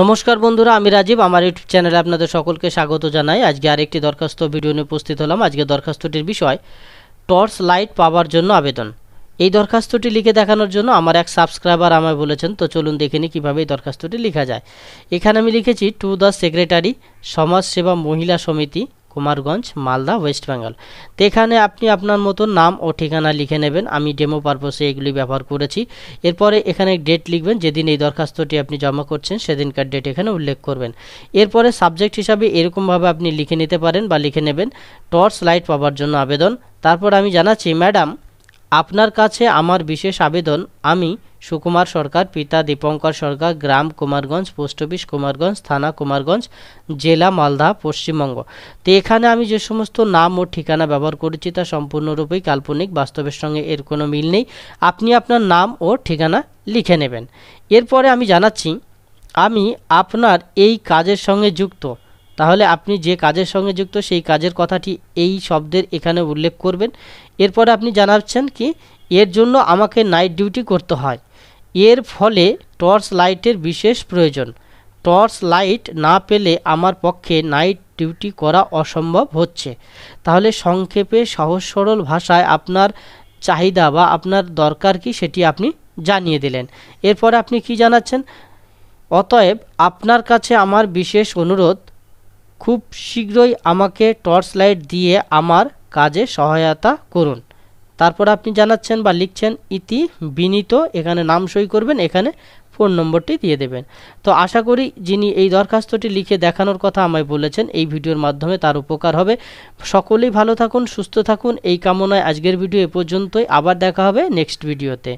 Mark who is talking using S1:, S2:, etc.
S1: নমস্কার বন্ধুরা আমি রাজীব আমার ইউটিউব চ্যানেলে আপনাদের সকলকে স্বাগত জানাই আজকে আরেকটি দরখাস্ত ভিডিও নিয়ে উপস্থিত হলাম আজকে দরখাস্তটির বিষয় টর্চ লাইট পাওয়ার জন্য আবেদন এই দরখাস্তটি লিখে দেখানোর জন্য আমার এক সাবস্ক্রাইবার আমায় বলেছেন তো চলুন দেখে নিই কীভাবে এই দরখাস্তটি লেখা যায় এখানে আমি লিখেছি টু দ্য সেক্রেটারি সমাজসেবা মহিলা সমিতি কুমারগঞ্জ মালদা ওয়েস্ট বেঙ্গল তো এখানে আপনি আপনার মতো নাম ও ঠিকানা লিখে নেবেন আমি ডেমো পারপসে এগুলি ব্যবহার করেছি এরপরে এখানে ডেট লিখবেন যেদিন এই দরখাস্তটি আপনি জমা করছেন সেদিনকার ডেট এখানে উল্লেখ করবেন এরপরে সাবজেক্ট হিসাবে এরকমভাবে আপনি লিখে নিতে পারেন বা লিখে নেবেন টর্চ লাইট পাওয়ার জন্য আবেদন তারপর আমি জানাচ্ছি ম্যাডাম আপনার কাছে আমার বিশেষ আবেদন আমি সুকুমার সরকার পিতা দীপঙ্কর সরকার গ্রাম কুমারগঞ্জ পোস্ট অফিস কুমারগঞ্জ থানা কুমারগঞ্জ জেলা মালদা পশ্চিমবঙ্গ তো এখানে আমি যে সমস্ত নাম ও ঠিকানা ব্যবহার করেছি তা সম্পূর্ণরূপেই কাল্পনিক বাস্তবের সঙ্গে এর কোনো মিল নেই আপনি আপনার নাম ও ঠিকানা লিখে নেবেন এরপরে আমি জানাচ্ছি আমি আপনার এই কাজের সঙ্গে যুক্ত তাহলে আপনি যে কাজের সঙ্গে যুক্ত সেই কাজের কথাটি এই শব্দের এখানে উল্লেখ করবেন এরপরে আপনি জানাচ্ছেন কি এর জন্য আমাকে নাইট ডিউটি করতে হয় এর ফলে টর্চ লাইটের বিশেষ প্রয়োজন টর্চ লাইট না পেলে আমার পক্ষে নাইট ডিউটি করা অসম্ভব হচ্ছে তাহলে সংক্ষেপে সহজ সরল ভাষায় আপনার চাহিদা বা আপনার দরকার কি সেটি আপনি জানিয়ে দিলেন এরপরে আপনি কি জানাচ্ছেন অতএব আপনার কাছে আমার বিশেষ অনুরোধ খুব শীঘ্রই আমাকে টর্চ লাইট দিয়ে আমার কাজে সহায়তা করুন তারপর আপনি জানাচ্ছেন বা লিখছেন ইতি বিনীত এখানে নাম সই করবেন এখানে ফোন নম্বরটি দিয়ে দেবেন তো আশা করি যিনি এই দরখাস্তটি লিখে দেখানোর কথা আমায় বলেছেন এই ভিডিওর মাধ্যমে তার উপকার হবে সকলেই ভালো থাকুন সুস্থ থাকুন এই কামনায় আজকের ভিডিও এ পর্যন্তই আবার দেখা হবে নেক্সট ভিডিওতে